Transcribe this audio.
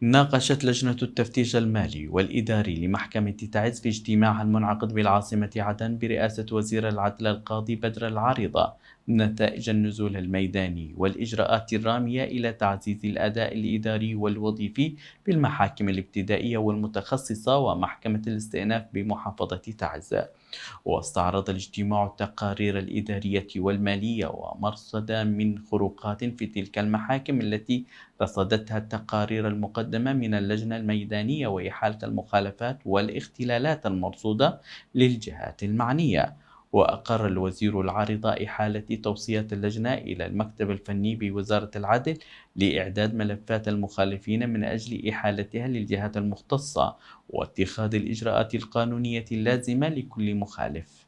ناقشت لجنة التفتيش المالي والإداري لمحكمة تعز في اجتماعها المنعقد بالعاصمة عدن برئاسة وزير العدل القاضي بدر العارضة نتائج النزول الميداني والإجراءات الرامية إلى تعزيز الأداء الإداري والوظيفي بالمحاكم الابتدائية والمتخصصة ومحكمة الاستئناف بمحافظة تعز واستعرض الاجتماع التقارير الإدارية والمالية ومرصدا من خروقات في تلك المحاكم التي رصدتها التقارير المقدمة المقدمة من اللجنة الميدانية وإحالة المخالفات والاختلالات المرصودة للجهات المعنية وأقر الوزير العارض إحالة توصية اللجنة إلى المكتب الفني بوزارة العدل لإعداد ملفات المخالفين من أجل إحالتها للجهات المختصة واتخاذ الإجراءات القانونية اللازمة لكل مخالف